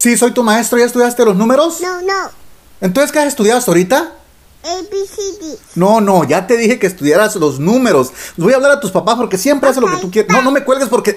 Sí, soy tu maestro. ¿Ya estudiaste los números? No, no. Entonces, ¿qué has estudiado ahorita? ABCD. No, no, ya te dije que estudiaras los números. Voy a hablar a tus papás porque siempre hace lo que tú quieres. No, no me cuelgues porque.